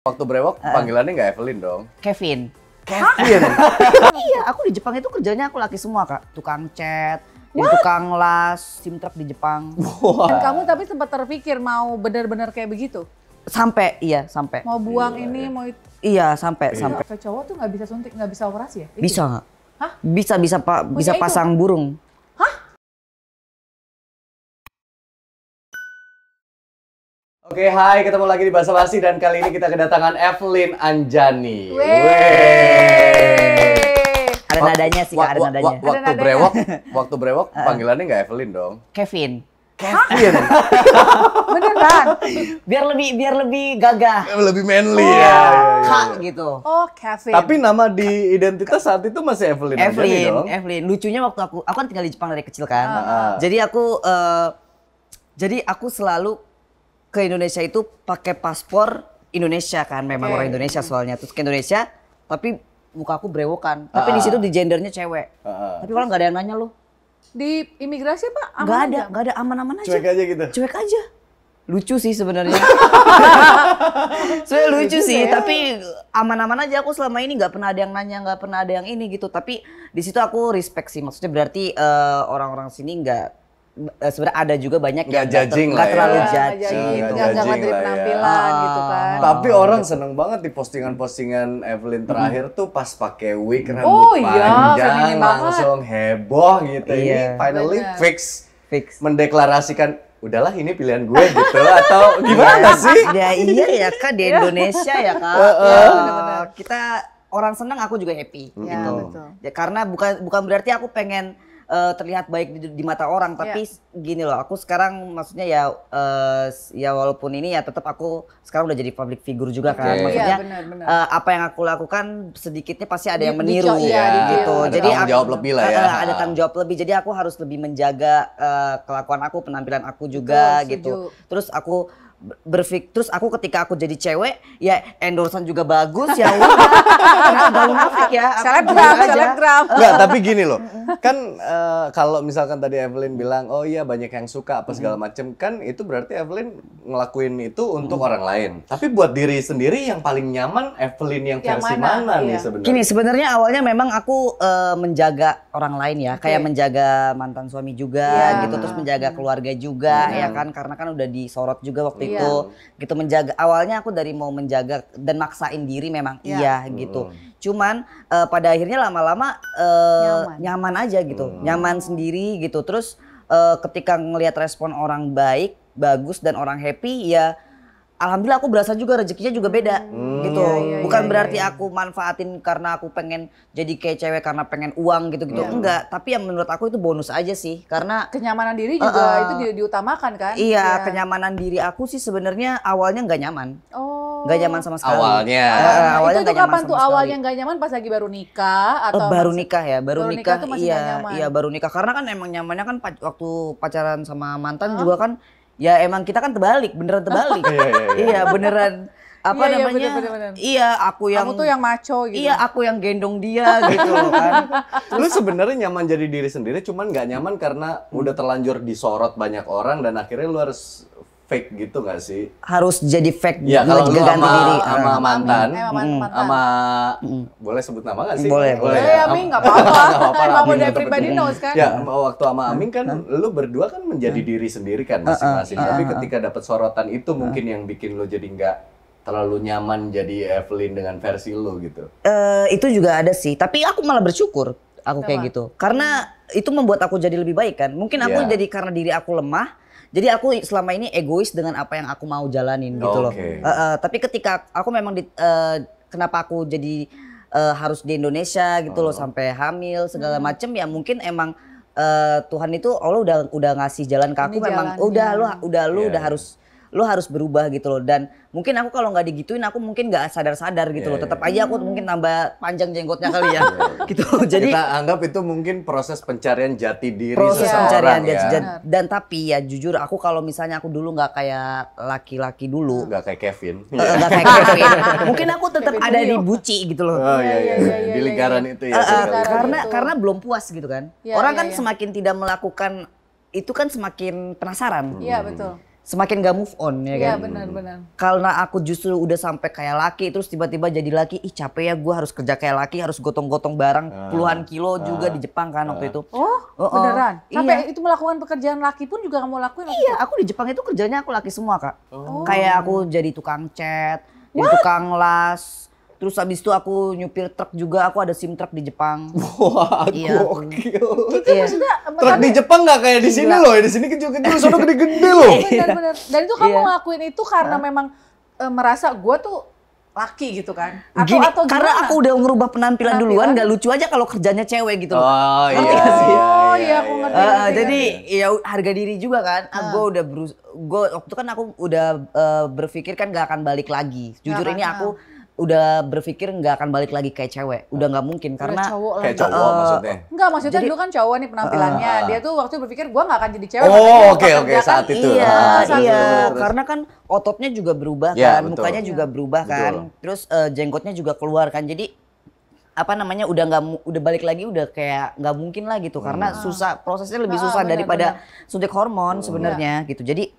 Waktu brewok uh, panggilannya nggak Evelyn dong? Kevin. Kevin. iya, aku di Jepang itu kerjanya aku laki semua kak, tukang cat, What? tukang las, sim truck di Jepang. Dan kamu tapi sempat terpikir mau benar-benar kayak begitu? Sampai, iya sampai. Mau buang iya, ini, iya. mau itu. Iya sampai, iya. sampai. Ke cowok tuh nggak bisa suntik, nggak bisa operasi ya? Itu? Bisa. Hah? Bisa bisa pak, bisa pasang itu? burung. Oke, okay, hai, ketemu lagi di Bahasa Basi dan kali ini kita kedatangan Evelyn Anjani. Wih. Ada nadanya sih, ada nadanya. Waktu brewok, waktu eh. brewok panggilannya nggak Evelyn dong. Kevin. Kevin. Beneran. Biar lebih biar lebih gagah. Lebih manly oh, ya ya, ya. ya, Kak gitu. Oh, Kevin. Tapi nama di identitas saat itu masih Evelyn. Evelyn, dong. Evelyn. Lucunya waktu aku aku kan tinggal di Jepang dari kecil kan. Uh Jadi aku uh, jadi aku selalu ke Indonesia itu pakai paspor Indonesia kan memang okay. orang Indonesia soalnya terus ke Indonesia tapi muka aku brewokan ah, tapi uh -uh. di situ ah. di gendernya cewek uh -uh. tapi orang nggak ada yang nanya loh di imigrasi pak nggak ada nggak ada aman-aman aja cuek aja gitu cuek aja lucu sih sebenarnya sebenarnya lucu, sih ya. tapi aman-aman aja aku selama ini nggak pernah ada yang nanya nggak pernah ada yang ini gitu tapi di situ aku respect sih maksudnya berarti eh, orang-orang uh, sini nggak Eh, sebenarnya ada juga banyak yang nggak judging terlalu ya. judging ya, gitu nggak judging dari ya. gitu kan ah. tapi orang gitu. seneng banget di postingan-postingan Evelyn terakhir hmm. tuh pas pakai wig rambut oh, iya. panjang iya, langsung heboh gitu iya. ini finally Bener. fix fix mendeklarasikan udahlah ini pilihan gue gitu atau gimana iya. sih ya iya ya kak di iya. Indonesia ya kak Ya, kita orang senang aku juga happy ya, gitu betul. Ya, karena bukan bukan berarti aku pengen uh, terlihat baik di, di mata orang ya. tapi yeah. gini loh aku sekarang maksudnya ya uh, ya walaupun ini ya tetap aku sekarang udah jadi public figure juga okay. kan maksudnya yeah, bener, bener. Uh, eh, apa yang aku lakukan sedikitnya pasti ada yang meniru di, ya, iya. gitu ada jadi tanggung jawab aku, lebih lah ya ada tanggung jawab lebih jadi aku harus lebih menjaga uh, kelakuan aku penampilan aku juga Betul, gitu setuju. terus aku berfik terus aku ketika aku jadi cewek ya endorsement juga bagus ya udah nggak ya selebgram selebgram nggak tapi gini loh kan uh, kalau misalkan tadi Evelyn bilang oh iya banyak yang suka apa segala mm-hmm. macem kan itu berarti Evelyn ngelakuin itu untuk hmm. orang lain tapi buat diri sendiri yang paling nyaman Evelyn yang, yang versi mana, mana iya. nih sebenarnya gini sebenarnya awalnya memang aku uh, menjaga orang lain ya okay. kayak menjaga mantan suami juga ya. gitu terus menjaga mm-hmm. keluarga juga hmm. ya kan karena kan udah disorot juga waktu gitu iya. gitu menjaga awalnya aku dari mau menjaga dan maksain diri memang iya, iya gitu hmm. cuman uh, pada akhirnya lama-lama uh, nyaman. nyaman aja gitu hmm. nyaman sendiri gitu terus uh, ketika ngelihat respon orang baik bagus dan orang happy ya alhamdulillah aku berasa juga rezekinya juga beda hmm. gitu. Iya, iya, Bukan iya, berarti aku manfaatin karena aku pengen jadi kayak cewek karena pengen uang gitu-gitu yeah. enggak, tapi yang menurut aku itu bonus aja sih karena kenyamanan diri juga uh, itu di, diutamakan kan. Iya, yeah. kenyamanan diri aku sih sebenarnya awalnya nggak nyaman. Oh. Nggak nyaman sama sekali. Awalnya. Uh, awalnya itu tuh kapan tuh awalnya nggak nyaman pas lagi baru nikah atau oh, baru nikah ya, baru, baru nikah, nikah iya, iya baru nikah karena kan emang nyamannya kan waktu pacaran sama mantan huh? juga kan Ya emang kita kan terbalik, beneran terbalik. iya, iya, iya. iya, beneran apa iya, iya namanya? Iya, bener, bener. iya, aku yang Kamu tuh yang maco gitu. Iya, aku yang gendong dia gitu kan. Lu sebenarnya nyaman jadi diri sendiri cuman nggak nyaman karena udah terlanjur disorot banyak orang dan akhirnya lu harus fake gitu gak sih? Harus jadi fake ya, kalau juga ganti diri. Sama ah. eh, mantan, sama hmm. hmm. boleh sebut nama gak sih? Boleh, boleh. Ya, Amin, gak apa-apa. apa-apa. dari pribadi knows kan? Ya, waktu sama Amin kan lu berdua kan menjadi diri sendiri kan masing-masing. Tapi ketika dapat sorotan itu mungkin yang bikin lu jadi gak terlalu nyaman jadi Evelyn dengan versi lu gitu. Uh, itu juga ada sih, tapi aku malah bersyukur aku kayak gitu. Karena hmm. itu membuat aku jadi lebih baik kan. Mungkin aku yeah. jadi karena diri aku lemah, jadi aku selama ini egois dengan apa yang aku mau jalanin gitu okay. loh. Uh, uh, tapi ketika aku memang di, uh, kenapa aku jadi uh, harus di Indonesia gitu oh. loh sampai hamil segala hmm. macem ya mungkin emang uh, Tuhan itu Allah udah udah ngasih jalan ke aku ini memang jalannya. udah lu udah lu yeah. udah harus lo harus berubah gitu loh dan mungkin aku kalau nggak digituin aku mungkin nggak sadar-sadar gitu yeah, loh iya, iya, tetap yeah. aja aku mungkin tambah panjang jenggotnya kali ya gitu iya, jadi kita anggap itu mungkin proses pencarian jati diri proses pencarian ya. jati dan tapi ya jujur aku kalau misalnya aku dulu nggak kayak laki-laki dulu nggak kayak Kevin eh, nggak kayak Kevin mungkin aku tetap ada di buci gitu loh oh, iya, iya, iya, di lingkaran itu ya eh, eh, karena karena belum puas gitu kan orang kan semakin tidak melakukan itu kan semakin penasaran. Iya betul semakin gak move on ya, ya kan. Iya benar-benar. Karena aku justru udah sampai kayak laki terus tiba-tiba jadi laki, ih capek ya gue harus kerja kayak laki, harus gotong-gotong barang ah, puluhan kilo ah, juga di Jepang kan waktu ah. itu. Oh, oh, oh beneran? Iya. Sampai iya. itu melakukan pekerjaan laki pun juga kamu lakuin? Iya, aku di Jepang itu kerjanya aku laki semua kak. Oh. Kayak aku jadi tukang cat, jadi tukang las, Terus abis itu aku nyupir truk juga, aku ada sim truk di Jepang. Wah, iya, gokil. Itu iya. maksudnya... Truk di Jepang gak kayak di sini loh, ya. di sini kecil-kecil, sana iya. gede-gede loh. Iya, Dan itu kamu iya. ngelakuin itu karena nah. memang e, merasa gue tuh laki gitu kan? Atau, Gini, atau karena aku udah ngerubah penampilan, penampilan duluan, gak lucu aja kalau kerjanya cewek gitu. Oh, loh. Iya, iya, iya, oh iya, iya, aku ngerti. Uh, ngerti jadi ya harga diri juga kan. Uh. Ah, ah. Gue udah berus, gue waktu kan aku udah uh, berpikir kan gak akan balik lagi. Jujur gak ini kan. aku ah udah berpikir nggak akan balik lagi kayak cewek. Udah nggak mungkin karena udah cowok kayak cowok uh, maksudnya. Enggak, maksudnya jadi, dulu kan cowok nih penampilannya. Uh, dia tuh waktu berpikir gua nggak akan jadi cewek. Oh, oke oke okay, okay, saat itu. Iya, ah, iya, karena kan ototnya juga berubah ya, kan, betul. mukanya juga ya. berubah kan. Terus uh, jenggotnya juga keluar kan. Jadi apa namanya udah nggak udah balik lagi udah kayak nggak mungkin lah gitu hmm. karena susah prosesnya lebih ah, susah daripada bener. suntik hormon hmm. sebenarnya gitu. Jadi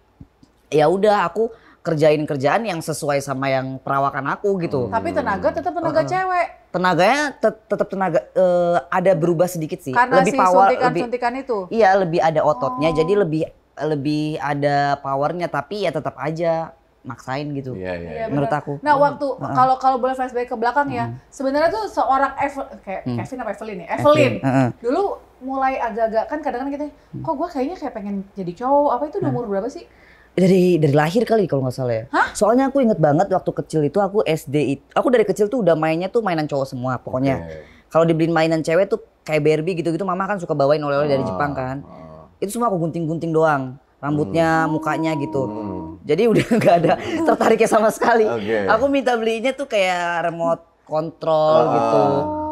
ya udah aku kerjain kerjaan yang sesuai sama yang perawakan aku gitu. Hmm. Tapi tenaga tetap tenaga uh, cewek. Tenaganya te tetap tenaga uh, ada berubah sedikit sih. Karena lebih si power, suntikan, lebih suntikan itu. Iya, lebih ada ototnya oh. jadi lebih lebih ada powernya tapi ya tetap aja maksain gitu. Iya, iya. Ya, menurut aku. Nah, waktu kalau kalau boleh flashback ke belakang ya, hmm. ya, sebenarnya tuh seorang Eve, kayak hmm. Kevin apa Evelyn ya? Evelyn. Evelyn. Dulu mulai agak-agak kan kadang-kadang kita, kok gue kayaknya kayak pengen jadi cowok. Apa itu di hmm. umur berapa sih? dari dari lahir kali kalau nggak salah ya. Hah? Soalnya aku inget banget waktu kecil itu aku SD itu, aku dari kecil tuh udah mainnya tuh mainan cowok semua pokoknya. Okay. Kalau dibeliin mainan cewek tuh kayak Barbie gitu-gitu, mama kan suka bawain oleh-oleh dari ah, Jepang kan. Ah. Itu semua aku gunting-gunting doang, rambutnya, hmm. mukanya gitu. Hmm. Jadi udah nggak ada hmm. tertariknya sama sekali. Okay. Aku minta belinya tuh kayak remote kontrol gitu. ah. gitu.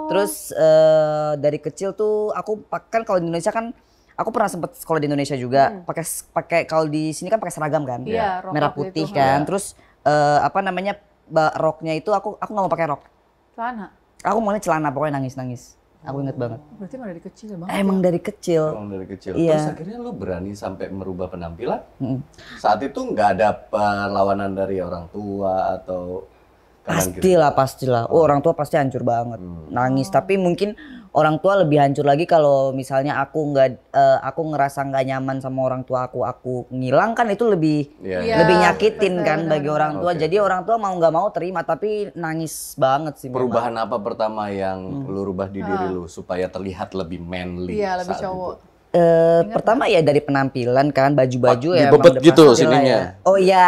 Terus uh, dari kecil tuh aku kan kalau di Indonesia kan aku pernah sempet sekolah di Indonesia juga hmm. pakai hmm. pakai kalau di sini kan pakai seragam kan yeah, yeah. merah putih kan iya. terus uh, apa namanya roknya itu aku aku nggak mau pakai rok celana aku maunya celana pokoknya nangis nangis Aku inget oh. banget. Berarti emang dari kecil emang? Emang dari kecil. Emang dari kecil. Iya. Terus akhirnya lo berani sampai merubah penampilan? Hmm. Saat itu nggak ada perlawanan dari orang tua atau Pastilah, pastilah. Oh, oh, orang tua pasti hancur banget. Hmm. Nangis, oh. tapi mungkin orang tua lebih hancur lagi kalau misalnya aku nggak uh, aku ngerasa nggak nyaman sama orang tua aku aku ngilang kan itu lebih yeah. Iya, lebih nyakitin yeah, kan bagi orang tua okay. jadi orang tua mau nggak mau terima tapi nangis banget sih perubahan memang. apa pertama yang hmm. lu rubah di diri lo ah. lu supaya terlihat lebih manly yeah, lebih cowok itu? Uh, eh, pertama ya dari penampilan kan baju-baju ya bebet gitu sininya. Ya. Oh iya,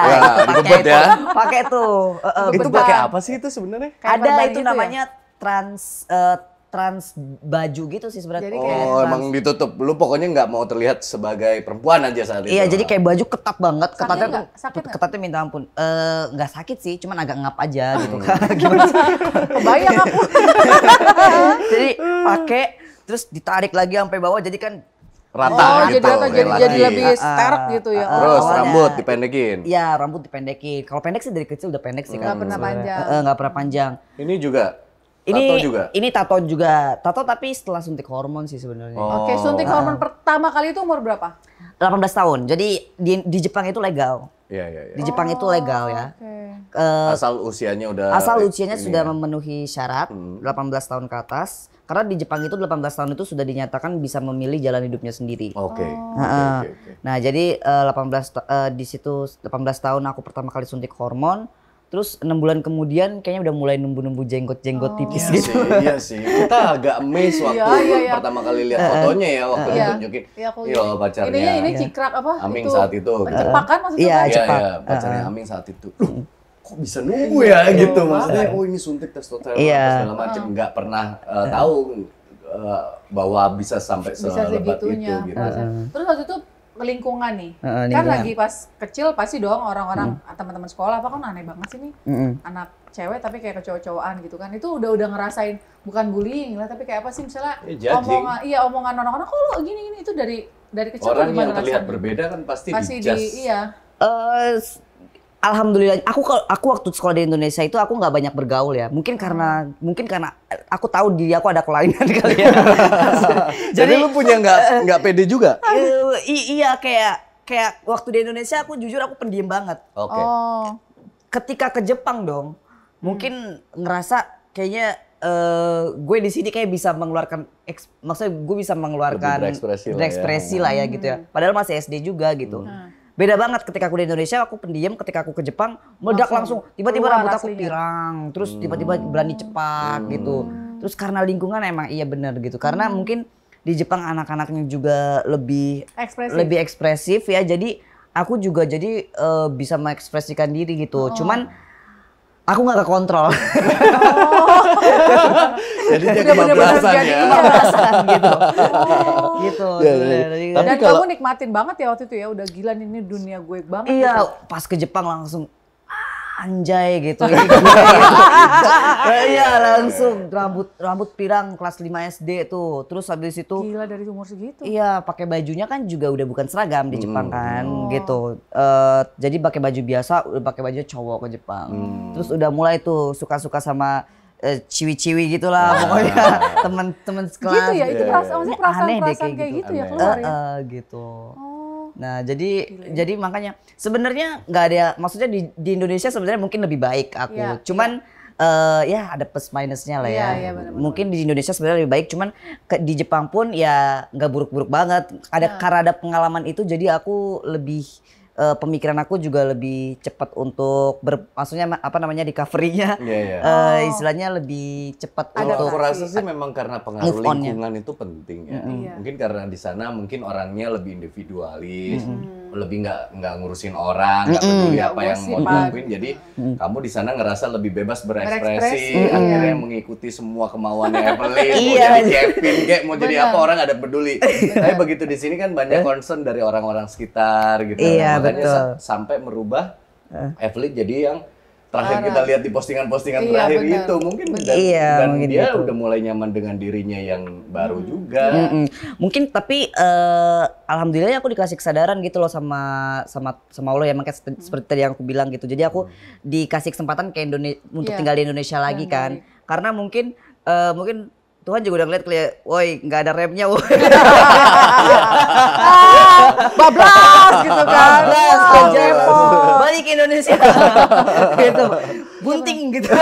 bebet iya, itu pakai ya. Pakai tuh. Eh, itu pakai apa sih itu sebenarnya? Ada itu gitu ya? namanya ya? trans uh, trans baju gitu sih sebenarnya. Oh, kayak oh, trans. emang ditutup. Lu pokoknya nggak mau terlihat sebagai perempuan aja saat iya, itu. Iya, jadi kayak baju ketat banget. Sakit ketatnya gak? sakit ketatnya minta ampun. Eh, nggak sakit sih, cuman agak ngap aja hmm. gitu kan. Gimana sih? Kebayang aku. jadi pakai terus ditarik lagi sampai bawah jadi kan rata oh, gitu. jadi rata jadi, jadi lebih ah, ah, sterk gitu ya. Ah, terus awalnya, rambut dipendekin. Iya, rambut dipendekin. Kalau pendek sih dari kecil udah pendek sih hmm. kan. Gak pernah panjang. Eh, pernah panjang. Ini juga ini tato juga. Ini tato juga. Tato tapi setelah suntik hormon sih sebenarnya. Oh. Oke, suntik nah. hormon pertama kali itu umur berapa? 18 tahun. Jadi di, di Jepang itu legal. Iya, iya, iya. Di Jepang oh, itu legal ya. Okay. Uh, asal usianya udah Asal usianya ini. sudah ya. memenuhi syarat hmm. 18 tahun ke atas. Karena di Jepang itu 18 tahun itu sudah dinyatakan bisa memilih jalan hidupnya sendiri. Oke. Okay. Oh. Nah, okay, okay, okay. nah, jadi uh, 18 uh, di situ 18 tahun aku pertama kali suntik hormon Terus enam bulan kemudian kayaknya udah mulai numbu-numbu jenggot-jenggot oh. tipis iya gitu. Sih, iya sih. Kita agak amazed iya, waktu iya, iya, iya. pertama kali lihat fotonya ya waktu uh, ditunjukin. Iya, iya, iya pacarnya. Ini ini cikrak apa? Amin itu, saat itu. Cepak kan maksudnya. Iya, cepak. Iya, pacarnya Amin saat itu. Loh, kok bisa nunggu ya gitu maksudnya. Oh, ini suntik testosteron iya. segala macam nggak pernah uh, tahu uh, bahwa bisa sampai bisa itu gitu. Uh. Terus waktu itu lingkungan nih. Uh, lingkungan. Kan lagi pas kecil pasti dong orang-orang hmm. teman-teman sekolah apa kan aneh banget sih nih. Hmm. Anak cewek tapi kayak kecocokan gitu kan. Itu udah udah ngerasain bukan bullying lah tapi kayak apa sih misalnya ya, omongan iya omongan orang-orang kok lo gini gini itu dari dari kecil orang yang terlihat berbeda kan pasti, pasti di, di iya. Uh, alhamdulillah aku aku waktu sekolah di Indonesia itu aku nggak banyak bergaul ya mungkin karena mungkin karena eh, aku tahu diri aku ada kelainan kali ya jadi, jadi lu punya nggak nggak pede juga uh, iya kayak kayak waktu di Indonesia aku jujur aku pendiam banget oke okay. oh. ketika ke Jepang dong mungkin hmm. ngerasa kayaknya uh, gue di sini kayak bisa mengeluarkan eks, maksudnya gue bisa mengeluarkan ekspresi lah, ya. lah ya gitu ya hmm. padahal masih SD juga gitu hmm. Beda banget ketika aku di Indonesia, aku pendiam. Ketika aku ke Jepang, meledak langsung. Tiba-tiba rambut aku aslinya. pirang, terus hmm. tiba-tiba hmm. berani cepat gitu. hmm. gitu. Terus karena lingkungan emang iya benar gitu. Karena hmm. mungkin di Jepang anak-anaknya juga lebih ekspresif. lebih ekspresif ya. Jadi aku juga jadi uh, bisa mengekspresikan diri gitu. Oh. Cuman Aku nggak kekontrol. Oh. Jadi jadi dia kebablasan ya. Kebablasan gitu. Oh. Gitu. Ya, Dan kamu nikmatin banget ya waktu itu ya, udah gila ini dunia gue banget. Iya, gitu. pas ke Jepang langsung anjay gitu. Iya, iya, iya langsung rambut rambut pirang kelas 5 SD tuh. Terus habis itu Gila dari umur segitu. Iya, pakai bajunya kan juga udah bukan seragam di Jepang hmm. kan oh. gitu. Uh, jadi pakai baju biasa, udah pakai baju cowok ke Jepang. Hmm. Terus udah mulai tuh suka-suka sama eh, ciwi-ciwi gitu gitulah ah. pokoknya teman-teman sekelas. Gitu ya, itu perasaan, maksudnya perasaan, perasaan kayak gitu, kayak gitu ya keluar uh, ya. Eh, gitu. Oh. Nah, jadi Gila. Ya. jadi makanya sebenarnya nggak ada maksudnya di, di Indonesia sebenarnya mungkin lebih baik aku. Ya, cuman ya. Uh, ya ada plus minusnya lah iya, ya. ya, ya bener -bener. Mungkin di Indonesia sebenarnya lebih baik, cuman ke, di Jepang pun ya nggak buruk-buruk banget. Ada ya. karena ada pengalaman itu, jadi aku lebih uh, pemikiran aku juga lebih cepat untuk ber, maksudnya apa namanya recovery-nya. Yeah, iya, iya. yeah. Oh. Uh, istilahnya lebih cepat Ada untuk aku rasa sih memang karena pengaruh lingkungan itu penting ya. Mm -hmm. yeah. Mungkin karena di sana mungkin orangnya lebih individualis. Mm -hmm lebih nggak nggak ngurusin orang nggak mm peduli apa yang mau dilakuin jadi mm. kamu di sana ngerasa lebih bebas berekspresi mm. akhirnya mengikuti semua kemauan Evelyn mau iya, jadi Kevin kayak mau jadi apa orang ada peduli tapi begitu di sini kan banyak concern dari orang-orang sekitar gitu iya, makanya sa sampai merubah uh. Eh. Evelyn jadi yang terakhir Arang. kita lihat di postingan-postingan iya, terakhir bener. itu mungkin dan, iya, dan mungkin dia gitu. udah mulai nyaman dengan dirinya yang baru hmm. juga hmm, hmm. mungkin tapi uh, eh, alhamdulillah aku dikasih kesadaran gitu loh sama sama sama Allah ya makanya hmm. seperti tadi yang aku bilang gitu jadi aku hmm. dikasih kesempatan ke Indonesia untuk yeah. tinggal di Indonesia lagi yeah, kan baik. karena mungkin uh, mungkin Tuhan juga udah ngeliat kayak, woi nggak ada remnya, woi. Bablas gitu kan. Bablas, Balik ke Indonesia. gitu. Bunting gitu.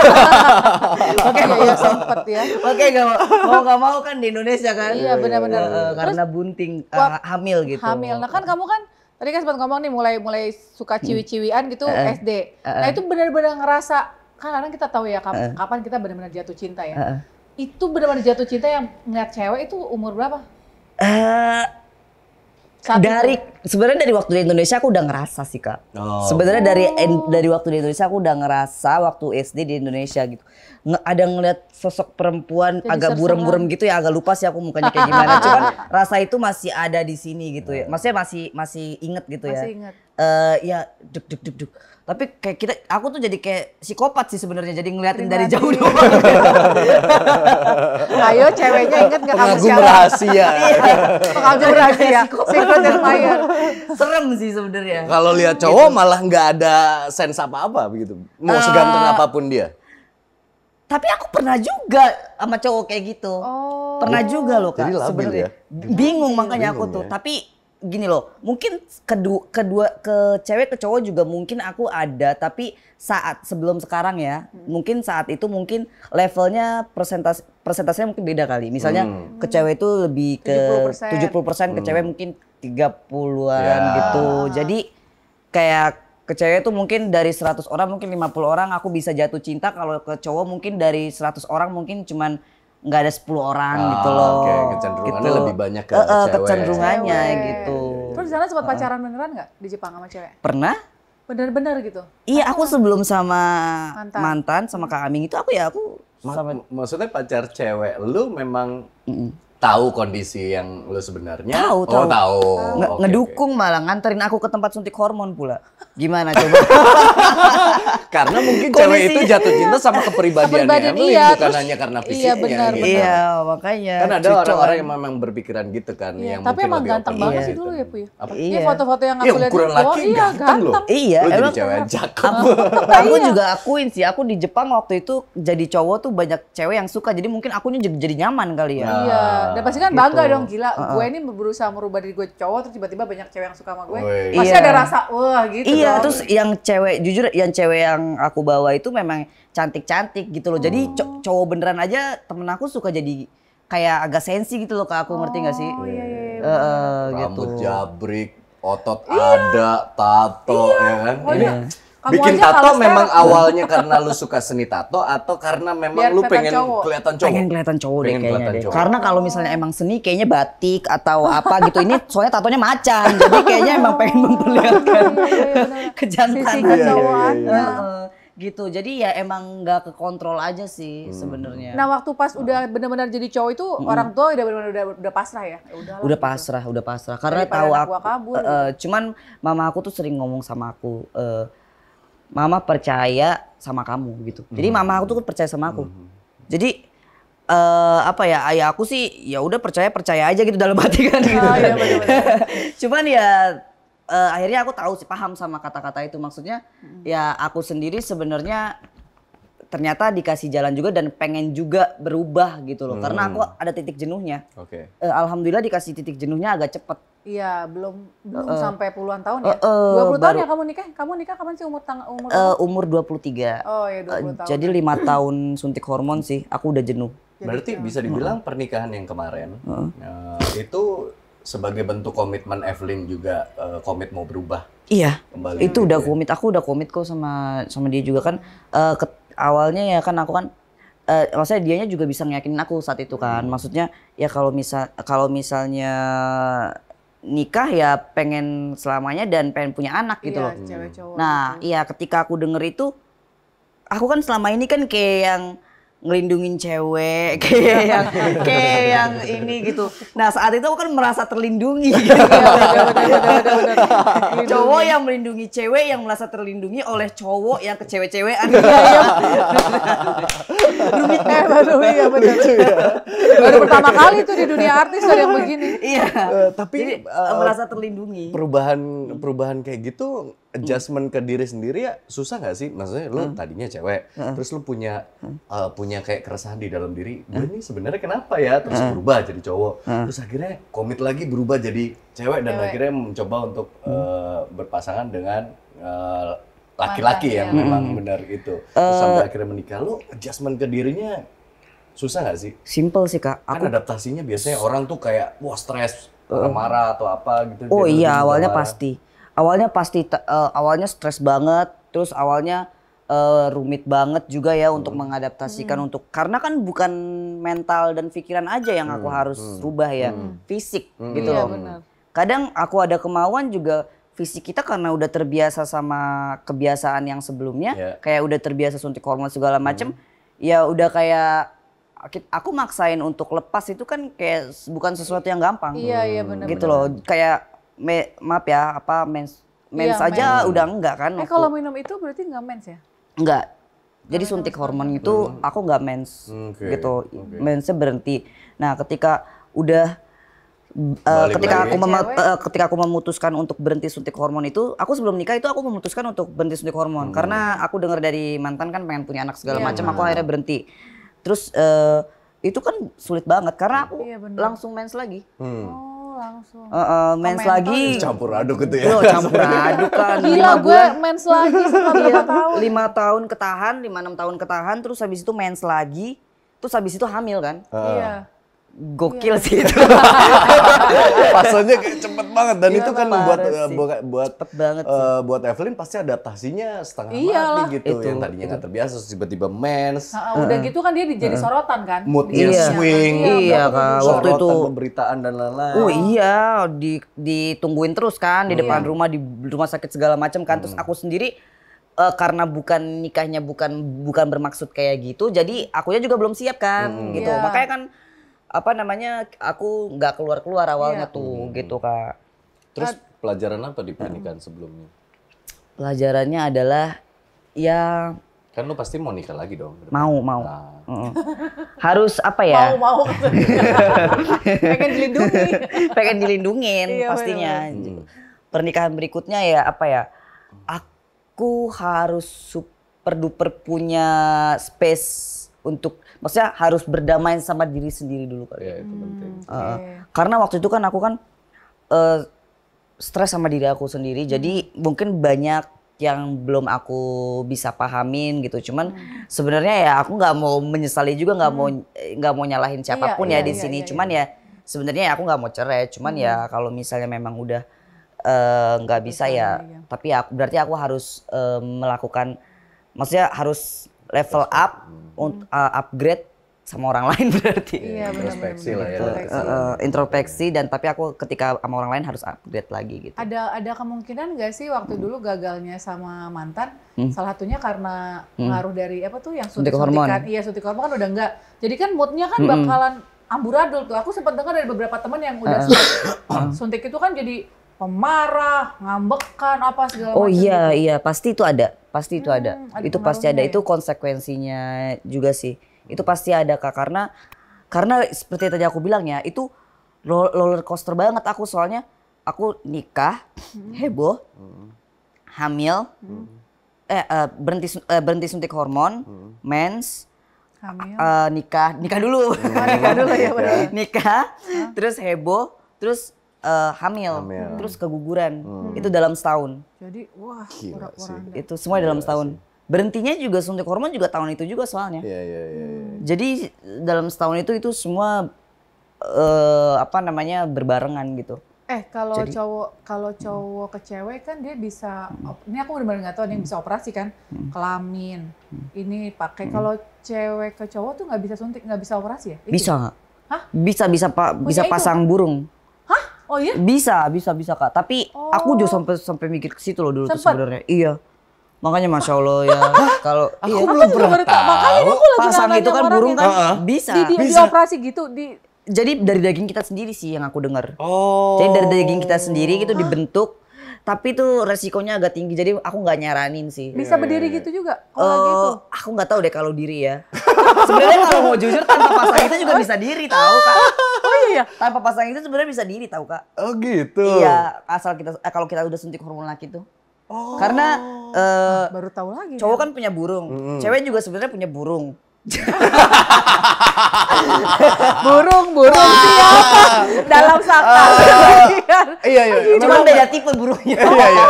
Oke, ya, ya sempet ya. Oke, gak mau, Gak nggak mau kan di Indonesia kan. Iya benar-benar. Eh, eh, karena bunting, uh, hamil gitu. Hamil. Nah kan kamu kan tadi kan sempat ngomong nih mulai mulai suka hmm. ciwi-ciwian gitu SD. nah itu benar-benar ngerasa kan kadang kita tahu ya kapan, uh, kapan kita benar-benar jatuh cinta ya. Uh, itu benar-benar jatuh cinta yang ngeliat cewek itu umur berapa? Uh, Saat dari sebenarnya dari waktu di Indonesia aku udah ngerasa sih kak. Oh. Sebenarnya dari dari waktu di Indonesia aku udah ngerasa waktu SD di Indonesia gitu. Nge, ada ngeliat sosok perempuan Jadi agak burem-burem gitu ya agak lupa sih aku mukanya kayak gimana. Cuman rasa itu masih ada di sini gitu ya. Maksudnya masih masih inget gitu masih ya. Masih inget uh, ya duk duk duk duk tapi kayak kita aku tuh jadi kayak psikopat sih sebenarnya jadi ngeliatin dari jauh doang ayo ceweknya inget nggak kamu siapa rahasia iya. pengagum rahasia yang admirer serem sih sebenarnya kalau lihat gitu. cowok gitu. malah nggak ada sense apa apa begitu mau uh, seganteng apapun dia tapi aku pernah juga sama cowok kayak gitu oh. pernah juga loh kak sebenarnya ya? bingung makanya aku ya? tuh ya? tapi gini loh, mungkin kedua kedua ke cewek ke cowok juga mungkin aku ada tapi saat sebelum sekarang ya, hmm. mungkin saat itu mungkin levelnya persentase persentasenya mungkin beda kali. Misalnya hmm. ke cewek itu lebih ke 70%, 70% ke cewek hmm. mungkin 30-an ya. gitu. Jadi kayak ke cewek itu mungkin dari 100 orang mungkin 50 orang aku bisa jatuh cinta kalau ke cowok mungkin dari 100 orang mungkin cuman nggak ada 10 orang ah, gitu loh. Oke, okay. kecenderungannya gitu. lebih banyak ke uh, uh, cewek. Kecenderungannya cewek. Iya, iya, iya, gitu. Terus di sana sempat pacaran beneran nggak di Jepang sama cewek? Pernah. Bener-bener gitu? Iya, aku, aku sebelum sama mantan. mantan, sama Kak Aming itu aku ya aku... Ma sama... Maksudnya pacar cewek lu memang... Mm -mm tahu kondisi yang lo sebenarnya? Tahu, tahu. Oh, tahu. Nge okay, ngedukung malah nganterin aku ke tempat suntik hormon pula. Gimana coba? karena mungkin kondisi, cewek itu jatuh cinta sama Kepribadian, Emily, iya, bukan terus, hanya karena iya, fisiknya. Iya, benar, gitu. Iya, makanya. Kan ada orang-orang yang memang berpikiran gitu kan, iya, yang Tapi emang ganteng banget gitu. iya. sih dulu ya, Puy. Apa? Iya, foto-foto yang aku iya, lihat laki iya, ganteng, loh. Iya, lu emang cewek cakep. Aku iya. juga akuin sih, aku di Jepang waktu itu jadi cowok tuh banyak cewek yang suka, jadi mungkin akunya jadi nyaman kali ya. Nah, iya dan pasti kan bangga gitu. dong gila. Uh -uh. Gue ini berusaha merubah diri gue cowok terus tiba-tiba banyak cewek yang suka sama gue. iya. Pasti iya. ada rasa wah gitu. Iya, dong. terus yang cewek jujur yang cewek yang aku bawa itu memang cantik-cantik gitu loh. Jadi hmm. cowok beneran aja temen aku suka jadi kayak agak sensi gitu loh ke aku oh, ngerti gak sih? Iya, iya, iya. Uh, Rambut gitu. jabrik, otot iya. ada, tato iya. ya kan. Oh, iya. Iya. Kamu bikin aja tato memang awalnya karena lu suka seni tato atau karena memang Biar lu pengen cowok. kelihatan cowok? Pengen kelihatan cowok pengen deh kayaknya deh. Cowok. Karena kalau misalnya emang seni kayaknya batik atau apa gitu. Ini soalnya tatonya macan. jadi kayaknya emang pengen oh. memperlihatkan iya, iya, kejantanan. Sisi Ya, ya, ya gitu jadi ya emang nggak kekontrol aja sih hmm. sebenarnya nah waktu pas udah benar-benar jadi cowok itu hmm. orang tua udah benar-benar udah, udah pasrah ya, ya Udahlah, udah gitu. pasrah udah pasrah karena tahu aku kabur, uh, cuman mama aku tuh sering ngomong sama aku uh, mama percaya sama kamu gitu. Jadi hmm. mama aku tuh percaya sama aku. Hmm. Jadi uh, apa ya ayah aku sih ya udah percaya percaya aja gitu dalam hati kan gitu. oh, gitu. Iya, bener -bener. Cuman ya uh, akhirnya aku tahu sih paham sama kata-kata itu maksudnya hmm. ya aku sendiri sebenarnya ternyata dikasih jalan juga dan pengen juga berubah gitu loh. Hmm. Karena aku hmm. ada titik jenuhnya. Oke. Okay. Uh, eh, Alhamdulillah dikasih titik jenuhnya agak cepet. Iya, belum belum uh, sampai puluhan tahun ya. Uh, uh, 20 tahun ya kamu nikah? Kamu nikah kapan sih umur tang umur? Uh, umur 23. Oh iya 20 uh, tahun. Jadi ya. lima tahun suntik hormon sih, aku udah jenuh. Berarti jenuh. bisa dibilang uh. pernikahan yang kemarin uh. Uh, itu sebagai bentuk komitmen Evelyn juga uh, komit mau berubah. Iya. Kembali itu gitu udah ya? komit. Aku udah komit kok sama sama dia juga kan uh, awalnya ya kan aku kan uh, maksudnya dianya juga bisa ngeyakinin aku saat itu kan. Hmm. Maksudnya ya kalau misal kalau misalnya nikah ya pengen selamanya dan pengen punya anak gitu iya, loh. Cewek cowok nah, gitu. iya ketika aku denger itu aku kan selama ini kan kayak yang ngelindungin cewek kayak iya. yang kayak yang ini gitu. Nah saat itu aku kan merasa terlindungi. Gitu. cowok yang melindungi cewek yang merasa terlindungi oleh cowok yang ke cewek-cewekan. Iya, Rumit eh baru ya benar. Baru pertama kali tuh di dunia artis ada yang begini. Iya. Uh, tapi Jadi, uh, merasa terlindungi. Perubahan perubahan kayak gitu adjustment ke diri sendiri ya susah nggak sih? Maksudnya lo hmm. tadinya cewek, hmm. terus lo punya hmm. uh, punya kayak keresahan di dalam diri, gue hmm. ini sebenarnya kenapa ya? Terus hmm. berubah jadi cowok, hmm. terus akhirnya komit lagi berubah jadi cewek dan cewek. akhirnya mencoba untuk hmm. uh, berpasangan dengan laki eh, laki-laki yang ya. memang hmm. benar itu. Terus uh, sampai akhirnya menikah lo adjustment ke dirinya susah nggak sih? Simple sih kak. Kan Aku... Kan adaptasinya biasanya orang tuh kayak wah stres, uh. Hmm. marah atau apa gitu. Oh iya awalnya marah. pasti awalnya pasti uh, awalnya stres banget, terus awalnya uh, rumit banget juga ya hmm. untuk mengadaptasikan hmm. untuk karena kan bukan mental dan pikiran aja yang aku hmm. harus hmm. rubah ya, hmm. fisik hmm. gitu loh. Ya, Kadang aku ada kemauan juga fisik kita karena udah terbiasa sama kebiasaan yang sebelumnya, yeah. kayak udah terbiasa suntik hormon segala hmm. macem, hmm. ya udah kayak aku maksain untuk lepas itu kan kayak bukan sesuatu yang gampang. Iya, iya benar. Gitu bener. loh, kayak me, maaf ya apa mens mens ya, aja mens. udah enggak kan eh kalau minum itu berarti enggak mens ya enggak jadi nah, suntik hormon itu hmm. aku enggak mens okay. gitu okay. mensnya berhenti nah ketika udah uh, ketika aku mema uh, ketika aku memutuskan untuk berhenti suntik hormon itu aku sebelum nikah itu aku memutuskan untuk berhenti suntik hormon hmm. karena aku dengar dari mantan kan pengen punya anak segala yeah. macam aku akhirnya berhenti terus uh, itu kan sulit banget karena iya, aku yeah, iya, langsung mens lagi hmm. oh langsung. Uh, uh, mens lagi. lagi. Gitu. Campur aduk gitu ya. Loh, campur aduk kan. Gila gue mens lagi setelah berapa iya, tahun. Lima tahun ketahan, lima enam tahun ketahan, terus habis itu mens lagi, terus habis itu hamil kan. Iya. Uh gokil yeah. sih itu. kayak cepet banget dan Gila, itu kan buat uh, buat buat banget uh, buat Evelyn pasti adaptasinya setengah Iyalah. mati gitu. Itu. Yang tadinya nggak terbiasa tiba-tiba mens. Nah, udah uh. gitu kan dia dijadi uh. sorotan kan. Moodnya iya. swing. Iya kan waktu itu pemberitaan dan lain-lain. Oh iya di ditungguin terus kan di depan iya. depan rumah di rumah sakit segala macam kan. Terus hmm. aku sendiri uh, karena bukan nikahnya bukan bukan bermaksud kayak gitu jadi akunya juga belum siap kan hmm. gitu. Yeah. Makanya kan apa namanya aku nggak keluar keluar awalnya yeah. tuh hmm. gitu kak. Terus nah, pelajaran apa di hmm. pernikahan hmm. sebelumnya? Pelajarannya adalah ya kan lu pasti mau nikah lagi dong mau mau nah. harus apa ya mau mau pengen dilindungi pengen dilindungin iya, pastinya bener. Hmm. pernikahan berikutnya ya apa ya aku harus super duper punya space untuk maksudnya harus berdamai sama diri sendiri dulu kali. Ya, itu penting. Uh, yeah. Karena waktu itu kan aku kan uh, stres sama diri aku sendiri. Hmm. Jadi mungkin banyak yang belum aku bisa pahamin gitu. Cuman hmm. sebenarnya ya aku nggak mau menyesali juga, nggak hmm. mau eh, nggak mau nyalahin iya, siapapun iya, ya iya, di iya, sini. Iya, cuman iya. ya sebenarnya ya aku nggak mau cerai. Cuman ya hmm. ya kalau misalnya memang udah eh, nggak uh, bisa ya, iya. tapi aku berarti aku harus uh, melakukan, maksudnya harus level up untuk hmm. uh, upgrade sama orang lain berarti. Iya, introspeksi lah ya. Introspeksi. Uh, uh, introspeksi iya. dan tapi aku ketika sama orang lain harus upgrade lagi gitu. Ada ada kemungkinan gak sih waktu hmm. dulu gagalnya sama mantan hmm. salah satunya karena hmm. pengaruh dari apa tuh yang suntik, hormon. Iya, suntik hormon kan udah enggak. Jadi kan moodnya kan hmm. bakalan amburadul tuh. Aku sempat dengar dari beberapa teman yang udah uh. suntik, uh. suntik itu kan jadi pemarah, ngambekan apa segala oh, macam. Oh iya, gitu. iya, pasti itu ada pasti itu hmm, ada. ada itu pasti ada ya? itu konsekuensinya juga sih itu pasti ada kak karena karena seperti tadi aku bilang ya itu roller coaster banget aku soalnya aku nikah hmm. heboh hmm. hamil hmm. eh uh, berhenti uh, berhenti suntik hormon hmm. mens hamil uh, nikah nikah dulu oh, nikah dulu ya nikah terus heboh terus uh, hamil, hamil, terus keguguran. Hmm. Itu dalam setahun. Jadi wah, Gila sih. itu semua Gila dalam setahun. Sih. Berhentinya juga suntik hormon juga tahun itu juga soalnya. Iya, iya, iya. iya. Hmm. Jadi dalam setahun itu itu semua uh, apa namanya berbarengan gitu. Eh kalau Jadi, cowok kalau cowok ke cewek kan dia bisa ini aku benar-benar nggak tahu yang bisa operasi kan hmm. kelamin hmm. ini pakai kalau cewek ke cowok tuh nggak bisa suntik nggak bisa operasi ya? Itu? Bisa. Ya? Hah? Bisa bisa pak bisa pasang itu? burung. Oh iya? Bisa, bisa, bisa kak. Tapi oh. aku juga sampai sampai mikir ke situ loh dulu Sempet. tuh sebenarnya. Iya. Makanya masya Allah ya kalau aku iya. belum pernah tahu. Makanya aku lagi pasang itu kan burung kan uh-uh. bisa. Di, di, bisa. Di operasi gitu di jadi dari daging kita sendiri sih yang aku dengar. Oh. Jadi dari daging kita sendiri itu dibentuk tapi tuh resikonya agak tinggi jadi aku nggak nyaranin sih bisa berdiri gitu juga kalau uh, gitu aku nggak tahu deh kalau diri ya sebenarnya kalau mau jujur tanpa pasang itu juga bisa diri tahu kak iya. Tanpa pasang itu sebenarnya bisa diri tahu kak. Oh gitu. Iya asal kita eh, kalau kita udah suntik hormon laki tuh. Oh. Karena uh, baru tahu lagi. Cowok ya? kan punya burung, hmm. cewek juga sebenarnya punya burung. burung, burung dia dalam satu. Uh, ah. iya iya. iya, iya. Cuma beda tipe burungnya. Iya iya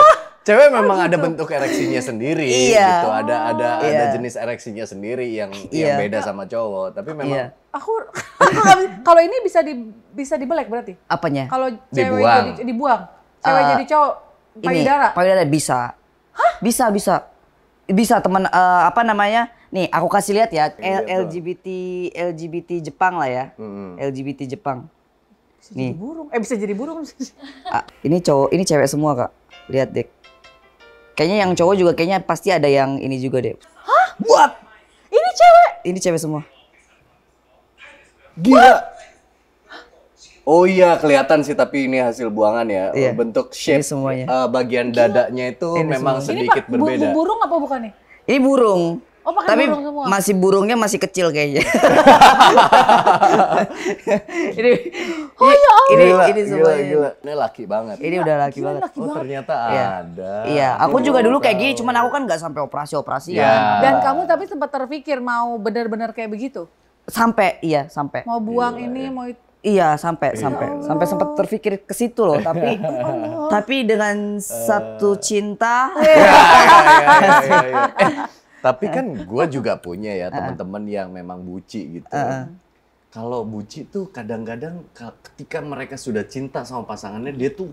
cewek oh, memang ada gitu. bentuk ereksinya sendiri iya. gitu ada ada iya. ada jenis ereksinya sendiri yang iya. yang beda sama cowok tapi memang iya. aku, kalau ini bisa di bisa dibelek berarti apanya kalau cewek dibuang. jadi dibuang cewek uh, jadi cowok payudara ini, payudara bisa Hah? bisa bisa bisa teman uh, eh, apa namanya nih aku kasih lihat ya iya, LGBT LGBT Jepang lah ya hmm. LGBT Jepang bisa nih. jadi burung eh bisa jadi burung ah, ini cowok ini cewek semua kak lihat deh. Kayaknya yang cowok juga kayaknya pasti ada yang ini juga deh. Hah? Buat. Ini cewek. Ini cewek semua. Gila. What? Oh iya kelihatan sih tapi ini hasil buangan ya. Iya. Bentuk shape semuanya. Uh, bagian dadanya Gila. itu ini memang semuanya. sedikit ini, berbeda. Ini burung apa bukan nih? Ini burung. Oh, pakai Tapi burung semua. masih burungnya masih kecil kayaknya. ini Oh ya Ini gila, ini gila, gila. Ini laki banget. Ini udah laki gila, banget. Laki oh, ternyata iya. ada. Iya, aku gila, juga dulu kayak gini, cuman aku kan nggak sampai operasi-operasi ya. Dan kamu tapi sempat terpikir mau benar-benar kayak begitu? Sampai, iya, sampai. Mau buang gila, ini, ya. mau Iya sampai ya sampai Allah. Oh. sampai sempat terpikir ke situ loh tapi ya tapi dengan satu eh. cinta. Iya, iya, iya, Tapi kan gue juga punya ya teman-teman yang memang buci gitu. Uh. Kalau buci tuh kadang-kadang ketika mereka sudah cinta sama pasangannya dia tuh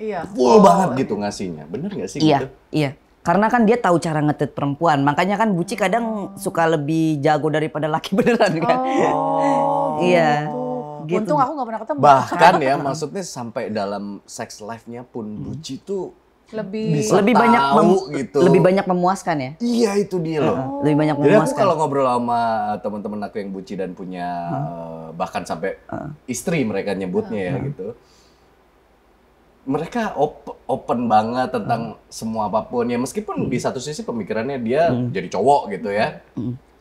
iya. full wow, banget gitu ngasihnya. Bener gak sih iya, gitu? Iya. Karena kan dia tahu cara ngetit perempuan, makanya kan buci kadang oh. suka lebih jago daripada laki beneran kan. Oh, iya. Gitu. Gitu. Untung aku nggak pernah ketemu. Bahkan ya, maksudnya sampai dalam sex life-nya pun hmm. buci tuh lebih bisa lebih tahu, banyak mem, gitu. lebih banyak memuaskan ya iya itu dia loh oh. lebih banyak memuaskan jadi aku kalau ngobrol sama teman-teman aku yang buci dan punya hmm. uh, bahkan sampai uh. istri mereka nyebutnya uh. ya hmm. gitu mereka op open banget tentang hmm. semua apapun ya meskipun di satu sisi pemikirannya dia jadi cowok gitu ya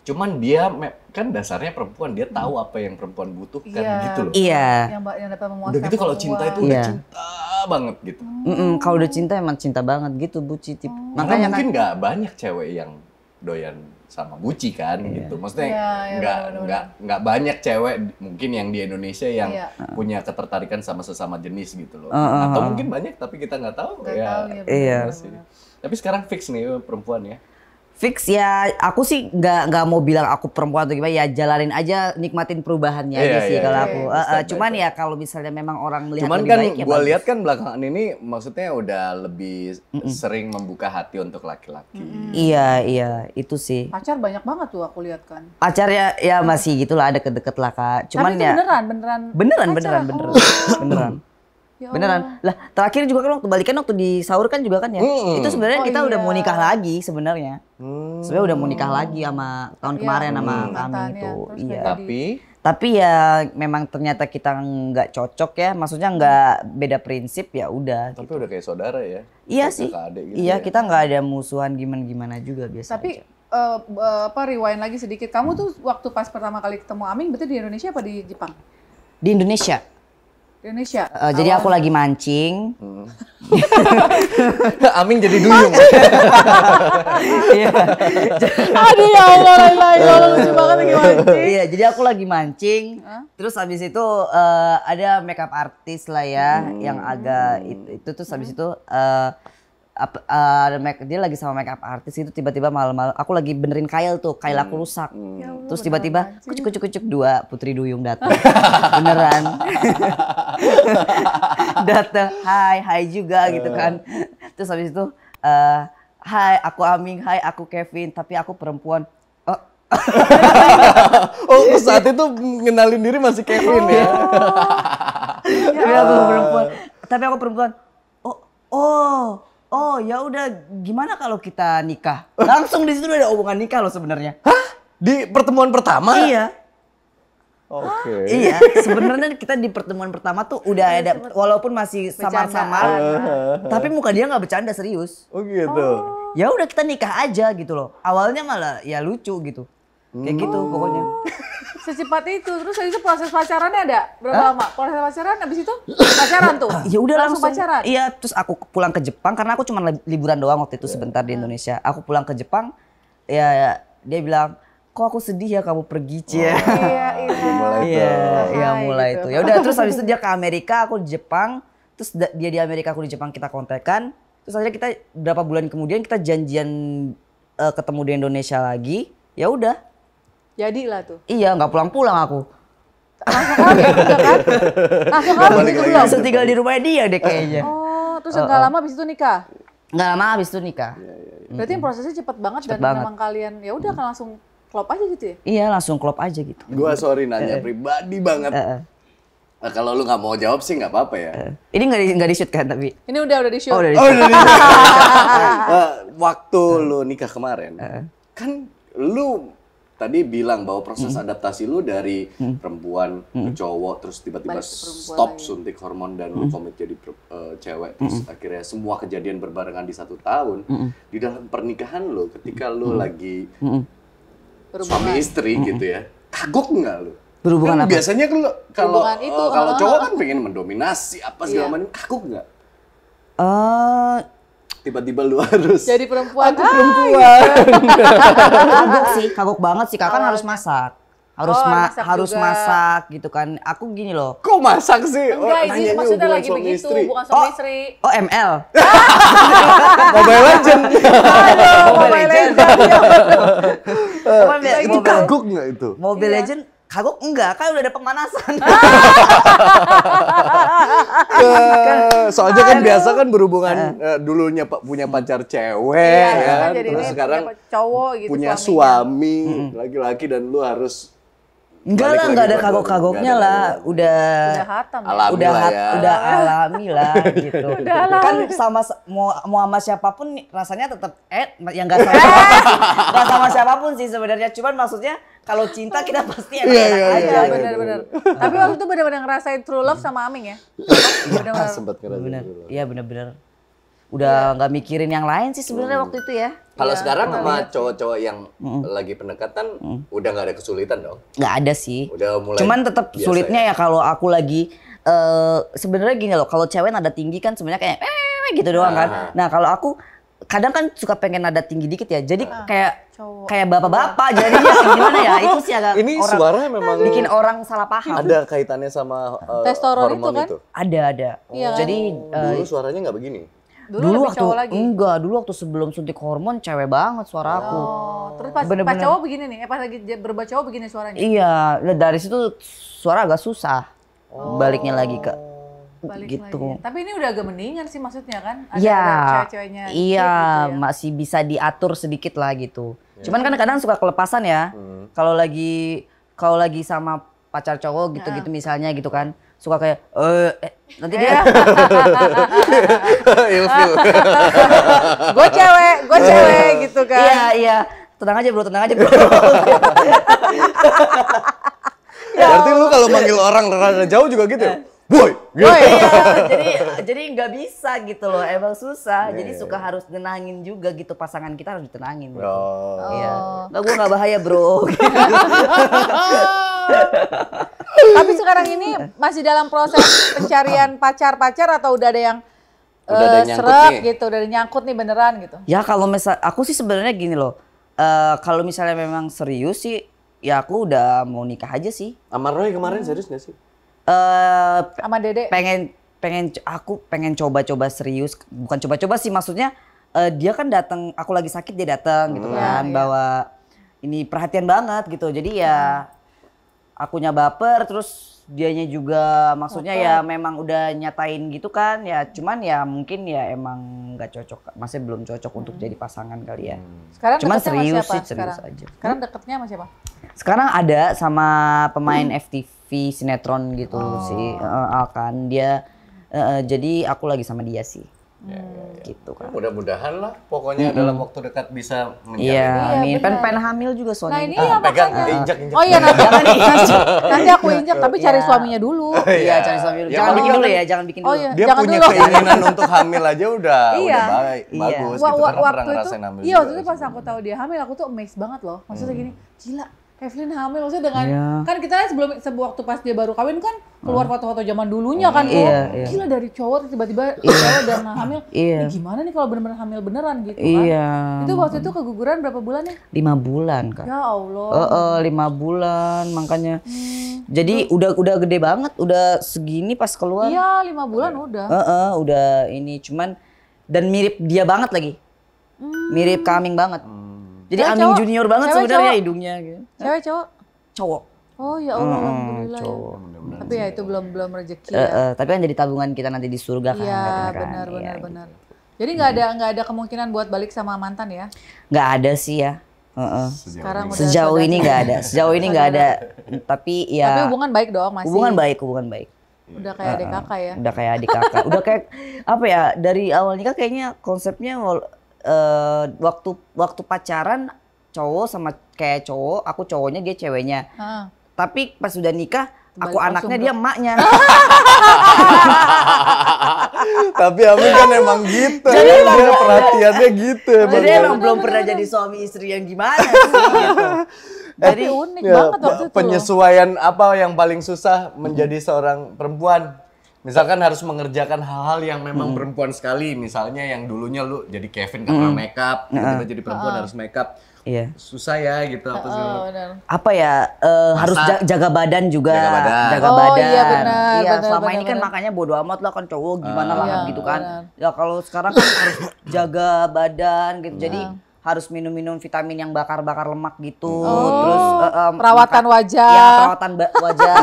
cuman dia kan dasarnya perempuan dia tahu apa yang perempuan butuhkan yeah. gitu loh iya yeah. yang, yang dapat memuaskan udah gitu kalau cinta itu yeah. udah cinta banget gitu. Mm -mm, kalau udah cinta emang cinta banget gitu buci tip. Oh. Makanya kan mungkin nggak kan, banyak cewek yang doyan sama buci kan yeah. gitu. Maksudnya nggak iya, iya, nggak Gak, nggak banyak cewek mungkin yang di Indonesia yang yeah. punya ketertarikan sama sesama jenis gitu loh. Uh, -huh. Atau mungkin banyak tapi kita nggak tahu gak ya. Tahu, ya bener, iya. Bener, Tapi sekarang fix nih eh, perempuan ya fix ya aku sih nggak nggak mau bilang aku perempuan atau gimana ya jalanin aja nikmatin perubahannya yeah, aja sih yeah, kalau yeah, aku yeah, iya, uh, cuman ya kalau misalnya memang orang melihat cuman lebih kan baik, ya gue lihat kan belakangan ini maksudnya udah lebih mm -mm. sering membuka hati untuk laki-laki mm. iya iya itu sih pacar banyak banget tuh aku lihat kan pacar ya ya masih gitulah ada deket-deket lah kak cuman Tapi ya beneran beneran beneran pacar, beneran beneran, oh. beneran Ya Beneran. Lah, terakhir juga kan waktu balikan waktu di sahur kan juga kan ya. Hmm. Itu sebenarnya oh, kita iya. udah mau nikah lagi sebenarnya. Hmm. Sebenarnya udah mau nikah lagi sama tahun ya, kemarin sama hmm. kami ya, itu. Iya. Tapi tapi ya memang ternyata kita nggak cocok ya, maksudnya nggak beda prinsip ya udah. Tapi gitu. udah kayak saudara ya. Iya kayak sih. Gitu iya ya. kita nggak ada musuhan gimana-gimana juga biasa. Tapi aja. Uh, apa rewind lagi sedikit, kamu tuh waktu pas pertama kali ketemu Amin berarti di Indonesia apa di Jepang? Di Indonesia Indonesia. Uh, jadi aku lagi mancing. Hmm. Aming jadi duyung. Iya. Aduh ya Allah, ya Allah lucu banget lagi mancing. Iya, jadi aku lagi mancing. Terus habis itu uh, ada makeup artis lah ya hmm. yang agak itu, itu terus habis hmm. itu uh, Eh, ada uh, dia lagi sama makeup artis itu tiba-tiba malam-malam aku lagi benerin kail tuh kail aku hmm. rusak hmm. Hmm. terus tiba-tiba kucuk kucuk kucuk dua putri duyung datang beneran datang hai hai juga gitu eh. kan terus habis itu uh, hai aku Aming hai aku Kevin tapi aku perempuan oh. oh saat itu ngenalin diri masih Kevin ya? oh. ya tapi aku perempuan tapi aku perempuan oh oh oh ya udah gimana kalau kita nikah? Langsung di situ udah ada omongan nikah lo sebenarnya. Hah? Di pertemuan pertama? Iya. Oke. Okay. iya, sebenarnya kita di pertemuan pertama tuh udah iya, ada walaupun masih samar-samar, tapi muka dia nggak bercanda serius. Oh gitu. Oh. Ya udah kita nikah aja gitu loh. Awalnya malah ya lucu gitu. Kayak gitu hmm. pokoknya secepat itu terus itu proses pacarannya ada berapa Hah? lama proses pacaran abis itu pacaran tuh ya udah langsung, langsung pacaran iya terus aku pulang ke Jepang karena aku cuma liburan doang waktu itu iya. sebentar di Indonesia aku pulang ke Jepang ya, ya dia bilang kok aku sedih ya kamu pergi cie oh, iya iya, iya mulai ya, ya, mulai itu ya udah terus abis itu dia ke Amerika aku di Jepang terus dia di Amerika aku di Jepang kita kontekan terus akhirnya kita berapa bulan kemudian kita janjian uh, ketemu di Indonesia lagi ya udah Jadilah tuh. Iya, nggak pulang-pulang aku. Langsung gitu kan? Langsung kan? Langsung tinggal di rumah dia deh kayaknya. Oh, terus oh, nggak oh. lama abis itu nikah? Nggak lama abis itu nikah. Iya, iya, iya. Berarti mm prosesnya cepet banget cepet dan memang kalian ya udah kan langsung klop aja gitu ya? Iya, langsung klop aja gitu. Gua sorry nanya eh. pribadi banget. Uh, Nah, kalau lu nggak mau jawab sih nggak apa-apa ya. Uh, ini nggak di, gak di shoot kan tapi? Ini udah udah di shoot. udah di shoot. Oh, udah di shoot. Oh, nah, waktu uh. lu nikah kemarin, uh. kan lu tadi bilang bahwa proses hmm. adaptasi lu dari hmm. perempuan hmm. ke cowok terus tiba-tiba stop lagi. suntik hormon dan hmm. lu komit jadi uh, cewek terus hmm. akhirnya semua kejadian berbarengan di satu tahun hmm. di dalam pernikahan lu ketika lu hmm. lagi hmm. suami istri hmm. gitu ya kagok nggak lu berhubungan kan apa? biasanya kalau kalau itu, uh, ah. kalau cowok kan pengen mendominasi apa segala iya. macam kagok nggak? Uh, tiba-tiba lu harus jadi perempuan aku ah, perempuan iya. kagok sih kagok banget sih kakak kan iya. harus masak harus oh, ma masak harus masak gitu kan aku gini loh kok masak sih enggak oh, ini maksudnya lagi begitu istri. bukan suami oh, istri oh ML Mobile Legend Mobile Legend itu kagok nggak itu Mobile iya. Legend Kagok enggak, kan udah ada pemanasan. Kan soalnya kan biasa kan berhubungan uh, dulunya punya hmm. pacar cewek iya, ya, kan, kan terus sekarang punya cowok gitu punya suami hmm. laki-laki dan lu harus Enggak lah, enggak ada kagok-kagoknya lah. Udah udah ya? udah ya. udah alami lah gitu. udah Kan sama mau mau sama siapapun rasanya tetap eh yang enggak sama enggak sama siapapun sih sebenarnya. Cuman maksudnya kalau cinta kita pasti enak, iya, iya, aja. Iya, iya benar-benar. Nah. Tapi waktu itu benar-benar ngerasain true love sama Aming ya? Benar-benar. Iya, benar-benar udah iya. nggak yeah. mikirin yang lain sih sebenarnya hmm. waktu itu ya. Kalau ya, sekarang sama cowok-cowok yang mm. lagi pendekatan mm. udah nggak ada kesulitan dong? Nggak ada sih. Udah mulai. Cuman tetap sulitnya ya, ya kalau aku lagi uh, sebenarnya gini loh kalau cewek nada tinggi kan sebenarnya kayak eh, gitu doang kan. Ah. Nah kalau aku kadang kan suka pengen nada tinggi dikit ya. Jadi ah, kayak cowok. kayak bapak-bapak jadi gimana ya? Itu sih agak Ini orang, suara memang bikin orang salah paham. Ada kaitannya sama uh, hormon itu kan? Itu. Ada ada. Oh. Iya, kan? Jadi dulu eh, suaranya nggak begini. Dulu, dulu waktu lagi? enggak, dulu waktu sebelum suntik hormon cewek banget suara oh. aku. Terus pas, Bener -bener. pas cowok begini nih, eh, pas lagi berubah cowok begini suaranya? Iya, dari situ suara agak susah. Oh. Baliknya lagi ke oh, Balik gitu. Lagi. Tapi ini udah agak mendingan sih maksudnya kan? Ada ya, cewek-ceweknya. Iya, gitu ya. masih bisa diatur sedikit lah gitu. Ya. Cuman kan kadang, suka kelepasan ya. Hmm. Kalau lagi kalau lagi sama pacar cowok gitu-gitu nah. misalnya gitu kan suka kayak eh, eh nanti dia eh. ilfil gue cewek gue cewek eh. gitu kan iya iya tenang aja bro tenang aja bro ya. berarti lu kalau manggil orang rada jauh juga gitu ya? eh boy. Iya. Gitu. Oh iya, jadi jadi nggak bisa gitu loh, emang susah. Yeah, jadi iya, suka iya. harus tenangin juga gitu pasangan kita harus ditenangin. Gitu. Oh. Iya. Oh. Nggak gue nggak bahaya bro. Tapi sekarang ini masih dalam proses pencarian pacar-pacar atau udah ada yang udah uh, ada eh, yang nih. gitu, udah ada nyangkut nih beneran gitu? Ya kalau misal aku sih sebenarnya gini loh, uh, kalau misalnya memang serius sih, ya aku udah mau nikah aja sih. Amarnya kemarin serius gak sih? uh, Dede pengen pengen aku pengen coba-coba serius bukan coba-coba sih maksudnya uh, dia kan datang aku lagi sakit dia datang gitu hmm. kan ya, bawa ini perhatian banget gitu jadi ya hmm. akunya baper terus dianya juga maksudnya okay. ya memang udah nyatain gitu kan ya cuman ya mungkin ya emang nggak cocok masih belum cocok hmm. untuk jadi pasangan kali ya hmm. sekarang cuman serius sih serius sekarang? aja sekarang hmm? deketnya sama siapa sekarang ada sama pemain hmm. FTV TV sinetron gitu oh. si uh, akan ah, dia uh, jadi aku lagi sama dia sih Ya, ya, ya. gitu kan. Mudah-mudahan lah, pokoknya mm -hmm. dalam waktu dekat bisa menjalani. Iya, iya, amin. Pen, pen hamil juga suami. Nah, ini ah, pegang, uh, injek. Oh iya, nanti, nanti, nanti, aku injak, tapi iya. cari suaminya dulu. Iya, iya, cari suami ya, kan dulu. Ya, jangan bikin oh, dulu ya, jangan bikin dulu. Oh, iya. Dia jangan punya dulu. keinginan untuk hamil aja udah, iya. udah baik, bagus. Wa, gitu. Kan, waktu pernah itu, hamil iya, waktu itu pas aku tahu dia hamil, aku tuh amazed banget loh. Maksudnya hmm. gini, gila, Evelyn hamil maksudnya dengan iya. kan kita sebelum waktu pas dia baru kawin kan keluar hmm. foto-foto zaman dulunya kan iya, oh, iya, gila dari cowok tiba-tiba iya. cowok udah hamil iya. ini gimana nih kalau benar-benar hamil beneran gitu kan iya. itu waktu itu keguguran berapa bulan ya lima bulan kan ya allah e -e, lima bulan makanya hmm. jadi Terus. udah udah gede banget udah segini pas keluar iya lima bulan iya. udah e -e, udah ini cuman dan mirip dia banget lagi hmm. mirip kaming banget hmm jadi cewek, Amin cowok. junior banget sebenarnya hidungnya gitu. Cewek cowok? Cowok. Oh ya Allah, hmm, alhamdulillah. Ya. Cowok, ya. Tapi ya itu belum belum rezeki. Uh, ya. Eh, tapi kan jadi tabungan kita nanti di surga kan. Iya, gitu kan. benar iya, benar ya, benar. Jadi nggak ada nggak ada kemungkinan buat balik sama mantan ya? Nggak ada sih ya. Uh-uh. Sekarang sejauh ini nggak ada, sejauh ini nggak ada. Tapi ya. Tapi hubungan baik dong masih. Hubungan baik, hubungan baik. Udah kayak uh adik kakak ya. Udah kayak adik kakak. Udah kayak apa ya? Dari awal nikah kayaknya konsepnya uh, waktu waktu pacaran cowok sama kayak cowok, aku cowoknya dia ceweknya. Ah. Tapi pas sudah nikah Balik aku anaknya dia emaknya. Tapi Amin kan emang gitu. Jadi ya. dia perhatiannya gitu. Jadi emang belum pernah jadi suami istri yang gimana sih gitu. Jadi unik ya, banget waktu itu. Penyesuaian apa yang paling susah menjadi seorang perempuan? Misalkan harus mengerjakan hal-hal yang memang hmm. perempuan sekali, misalnya yang dulunya lu jadi Kevin karena hmm. makeup, tiba -uh. jadi perempuan uh harus makeup. Iya. Susah ya gitu apa sih? Oh, apa ya? Uh, harus jaga badan juga. Jaga badan. Jaga oh, badan. iya benar. Iya, selama benar, ini kan makanya bodo amat lah kan cowok gimana uh, lah iya, gitu kan. Benar. Ya kalau sekarang kan harus jaga badan gitu. Jadi harus minum-minum vitamin yang bakar-bakar lemak gitu, oh, terus uh, um, perawatan maka, wajah, ya perawatan wajah,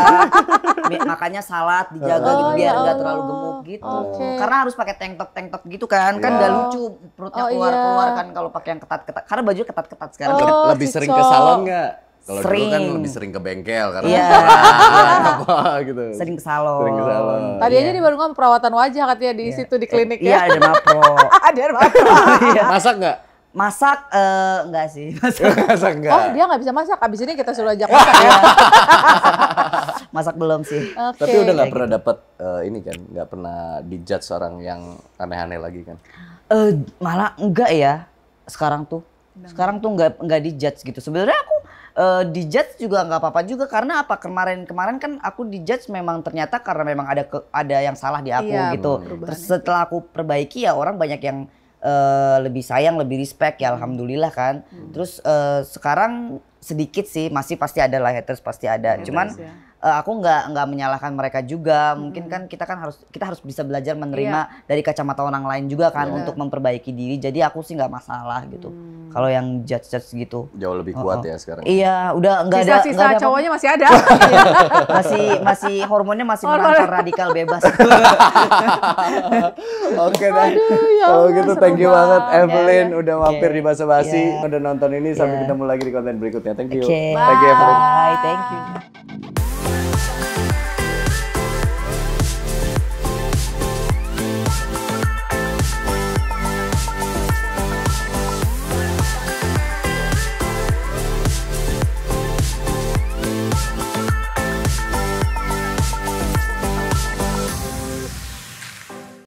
makanya salad dijaga oh, gitu biar ya nggak ya terlalu gemuk gitu, okay. karena harus pakai tank top tank top gitu kan, yeah. kan iya. nggak lucu perutnya oh, keluar keluar iya. kan kalau pakai yang ketat-ketat, karena baju ketat-ketat sekarang. Oh, lebih sering ke salon nggak? Kalau dulu kan lebih sering ke bengkel karena yeah. Iya. apa gitu. Sering ke salon. Sering ke salon. Tadi yeah. aja di baru ngomong perawatan wajah katanya di yeah. situ di eh, klinik ya. Iya, ada mapro. ada mapro. Masak nggak? Masak uh, enggak sih, masak. masak enggak. Oh, dia enggak bisa masak. Abis ini kita suruh ajak masak ya. masak belum sih. Okay. Tapi udah nggak pernah gitu. dapat uh, eh, ini kan, nggak pernah dijudge orang yang aneh-aneh lagi kan. Uh, malah enggak ya sekarang tuh. Sekarang tuh enggak enggak dijudge gitu. Sebenarnya aku uh, dijudge juga enggak apa-apa juga karena apa kemarin-kemarin kan aku dijudge memang ternyata karena memang ada ke, ada yang salah di aku iya, gitu. setelah aku perbaiki ya orang banyak yang Eh, lebih sayang, lebih respect ya hmm. alhamdulillah kan. Hmm. Terus uh, sekarang sedikit sih masih pasti ada lah haters pasti ada. Haters, Cuman ya uh, aku nggak nggak menyalahkan mereka juga. Mungkin kan kita kan harus kita harus bisa belajar menerima yeah. dari kacamata orang lain juga kan yeah. untuk memperbaiki diri. Jadi aku sih nggak masalah gitu. Hmm. Kalau yang judge judge gitu jauh lebih kuat oh, ya sekarang. Iya, udah nggak ada sisa ada cowoknya masih ada. Iya. masih masih hormonnya masih mengantar radikal bebas. Oke deh. Ya Kalau gitu thank you banget Evelyn yeah, iya. udah mampir yeah. di basa basi, yeah. udah nonton ini sampai iya. ketemu lagi di konten berikutnya. Thank you. Okay. Thank you Evelyn. Bye, thank you.